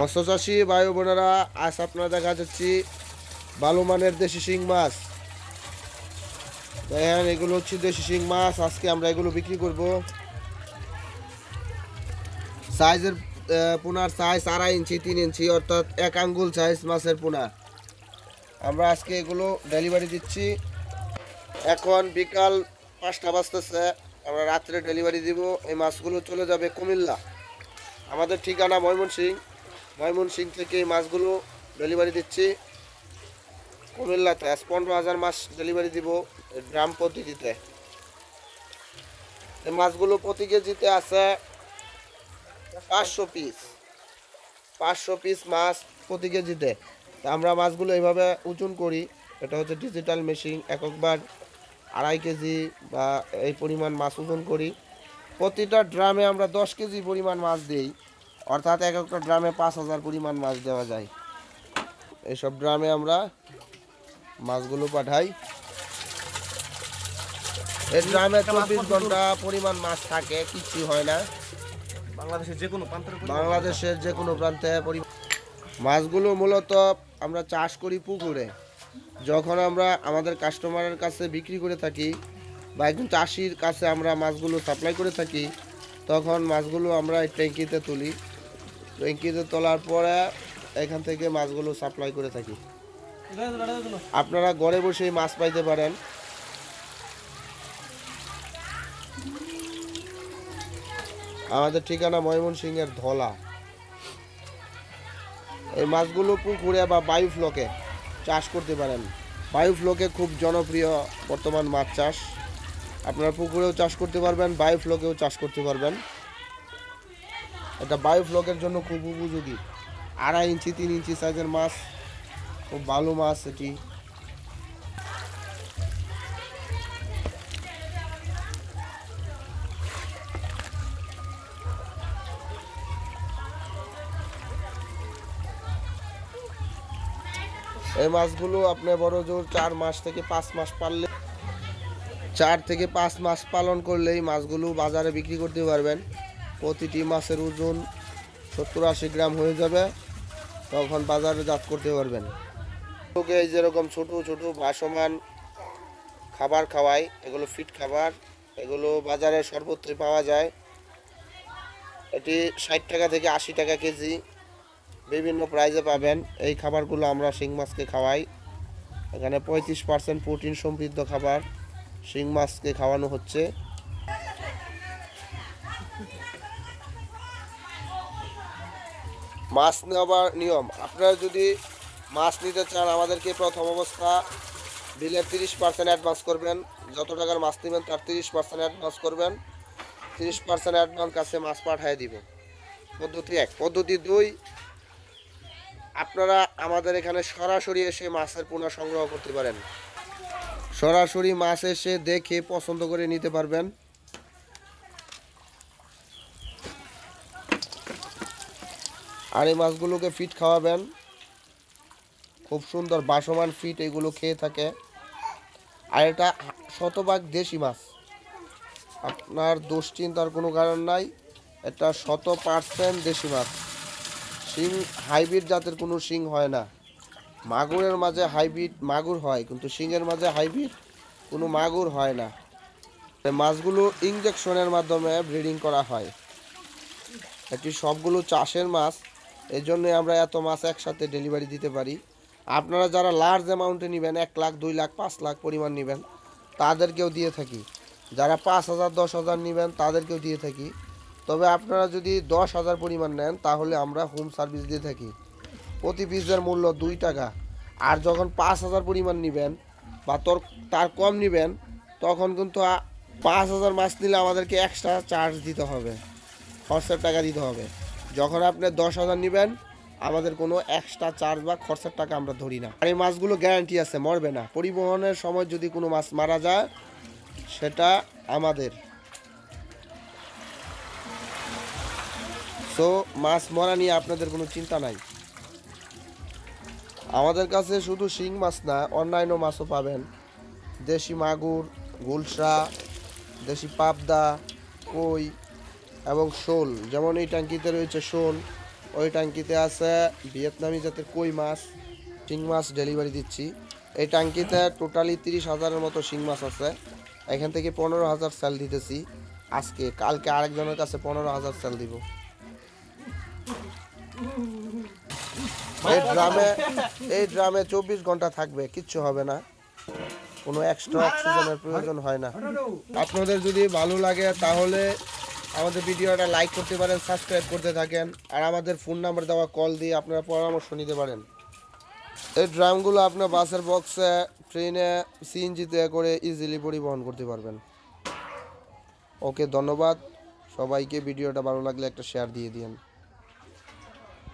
মৎস্য ভাই বোনেরা আজ আপনার দেখা যাচ্ছি ভালো মানের দেশি শিং মাছ হ্যাঁ এগুলো হচ্ছে দেশি শিং মাছ আজকে আমরা এগুলো বিক্রি করব সাইজের পোনার সাইজ আড়াই ইঞ্চি তিন ইঞ্চি অর্থাৎ এক আঙ্গুল সাইজ মাছের পোনা আমরা আজকে এগুলো ডেলিভারি দিচ্ছি এখন বিকাল পাঁচটা বাজতেছে আমরা রাত্রে ডেলিভারি দিব এই মাছগুলো চলে যাবে কুমিল্লা আমাদের ঠিকানা ময়মনসিংহ ময়মনসিং থেকে এই মাছগুলো ডেলিভারি দিচ্ছি কুমিল্লাতে আজ পনেরো হাজার মাছ ডেলিভারি দিব ড্রাম পদ্ধতিতে এই মাছগুলো প্রতি কেজিতে আছে পাঁচশো পিস পাঁচশো পিস মাছ প্রতি কেজিতে তা আমরা মাছগুলো এইভাবে ওজন করি এটা হচ্ছে ডিজিটাল মেশিন একবার আড়াই কেজি বা এই পরিমাণ মাছ ওজন করি প্রতিটা ড্রামে আমরা দশ কেজি পরিমাণ মাছ দিই অর্থাৎ এক একটা ড্রামে পাঁচ হাজার পরিমাণ মাছ দেওয়া যায় এসব ড্রামে আমরা মাছগুলো পাঠাই এই ড্রামে চব্বিশ ঘন্টা পরিমাণ মাছ থাকে কিছু হয় না বাংলাদেশের যে কোনো প্রান্তে বাংলাদেশের যে কোনো প্রান্তে মাছগুলো মূলত আমরা চাষ করি পুকুরে যখন আমরা আমাদের কাস্টমারের কাছে বিক্রি করে থাকি বা একজন চাষির কাছে আমরা মাছগুলো সাপ্লাই করে থাকি তখন মাছগুলো আমরা ট্যাঙ্কিতে তুলি ট্যাঙ্কিতে তোলার পরে এখান থেকে মাছগুলো সাপ্লাই করে থাকি আপনারা ঘরে বসেই মাছ পাইতে পারেন আমাদের ঠিকানা ময়মনসিংহের ধলা এই মাছগুলো পুকুরে বা বায়ু ফ্লোকে চাষ করতে পারেন বায়ু ফ্লোকে খুব জনপ্রিয় বর্তমান মাছ চাষ আপনারা পুকুরেও চাষ করতে পারবেন বায়ু ফ্লোকেও চাষ করতে পারবেন এটা বায়ু ফ্লকের জন্য খুব উপযোগী আড়াই ইঞ্চি তিন ইঞ্চি সাইজের মাছ খুব ভালো মাছ এটি এই মাছগুলো আপনি বড় জোর চার মাস থেকে পাঁচ মাস পাললে চার থেকে পাঁচ মাস পালন করলে এই মাছগুলো বাজারে বিক্রি করতে পারবেন প্রতিটি মাছের ওজন সত্তর আশি গ্রাম হয়ে যাবে তখন বাজারে জাত করতে পারবেন এই যেরকম ছোটো ছোটো ভাসমান খাবার খাওয়াই এগুলো ফিট খাবার এগুলো বাজারে সর্বত্রই পাওয়া যায় এটি ষাট টাকা থেকে আশি টাকা কেজি বিভিন্ন প্রাইজে পাবেন এই খাবারগুলো আমরা শিং মাছকে খাওয়াই এখানে পঁয়ত্রিশ পার্সেন্ট প্রোটিন সমৃদ্ধ খাবার শিং মাছকে খাওয়ানো হচ্ছে মাছ নেওয়ার নিয়ম আপনারা যদি মাছ নিতে চান আমাদেরকে প্রথম অবস্থা বিলের তিরিশ পার্সেন্ট অ্যাডভান্স করবেন যত টাকার মাছ নেবেন তার তিরিশ পার্সেন্ট অ্যাডভান্স করবেন তিরিশ পার্সেন্ট অ্যাডভান্স কাছে মাছ পাঠিয়ে দিবেন পদ্ধতি এক পদ্ধতি দুই আপনারা আমাদের এখানে সরাসরি এসে মাছের পোনা সংগ্রহ করতে পারেন সরাসরি মাছ এসে দেখে পছন্দ করে নিতে পারবেন আর এই মাছগুলোকে ফিট খাওয়াবেন খুব সুন্দর বাসমান ফিট এগুলো খেয়ে থাকে আর এটা শতভাগ দেশি মাছ আপনার দুশ্চিন্তার কোনো কারণ নাই এটা শত পার্সেন্ট দেশি মাছ শিং হাইব্রিড জাতের কোনো শিং হয় না মাগুরের মাঝে হাইব্রিড মাগুর হয় কিন্তু শিঙের মাঝে হাইব্রিড কোনো মাগুর হয় না মাছগুলো ইঞ্জেকশনের মাধ্যমে ব্রিডিং করা হয় এটি সবগুলো চাষের মাছ এই জন্যে আমরা এত মাছ একসাথে ডেলিভারি দিতে পারি আপনারা যারা লার্জ অ্যামাউন্টে নেবেন এক লাখ দুই লাখ পাঁচ লাখ পরিমাণ নেবেন তাদেরকেও দিয়ে থাকি যারা পাঁচ হাজার দশ হাজার নেবেন তাদেরকেও দিয়ে থাকি তবে আপনারা যদি দশ হাজার পরিমাণ নেন তাহলে আমরা হোম সার্ভিস দিয়ে থাকি প্রতি পিসের মূল্য দুই টাকা আর যখন পাঁচ হাজার পরিমাণ নেবেন বা তোর তার কম নেবেন তখন কিন্তু পাঁচ হাজার মাছ নিলে আমাদেরকে এক্সট্রা চার্জ দিতে হবে খরচার টাকা দিতে হবে যখন আপনি দশ হাজার নেবেন আমাদের কোনো এক্সট্রা চার্জ বা খরচার টাকা আমরা ধরি না আর এই মাছগুলো গ্যারান্টি আছে মরবে না পরিবহনের সময় যদি কোনো মাছ মারা যায় সেটা আমাদের সো মাছ মরা নিয়ে আপনাদের কোনো চিন্তা নাই আমাদের কাছে শুধু শিং মাছ না অন্যান্য মাছও পাবেন দেশি মাগুর গুলশা দেশি পাবদা কই এবং শোল যেমন এই ট্যাঙ্কিতে রয়েছে শোল ওই ট্যাঙ্কিতে আছে ভিয়েতনামি জাতের কই মাছ শিং মাছ ডেলিভারি দিচ্ছি এই ট্যাঙ্কিতে টোটালি তিরিশ হাজারের মতো শিং মাছ আছে এখান থেকে পনেরো হাজার সেল দিতেছি আজকে কালকে আরেকজনের কাছে পনেরো হাজার সেল দিব এই ড্রামে এই ড্রামে চব্বিশ ঘন্টা থাকবে কিচ্ছু হবে না কোনো এক্সট্রা অক্সিজেনের প্রয়োজন হয় না আপনাদের যদি ভালো লাগে তাহলে আমাদের ভিডিওটা লাইক করতে পারেন সাবস্ক্রাইব করতে থাকেন আর আমাদের ফোন নাম্বার দেওয়া কল দিয়ে আপনারা পরামর্শ নিতে পারেন এই ড্রামগুলো আপনার বাসের বক্সে ট্রেনে সিএনজিতে করে ইজিলি পরিবহন করতে পারবেন ওকে ধন্যবাদ সবাইকে ভিডিওটা ভালো লাগলে একটা শেয়ার দিয়ে দিন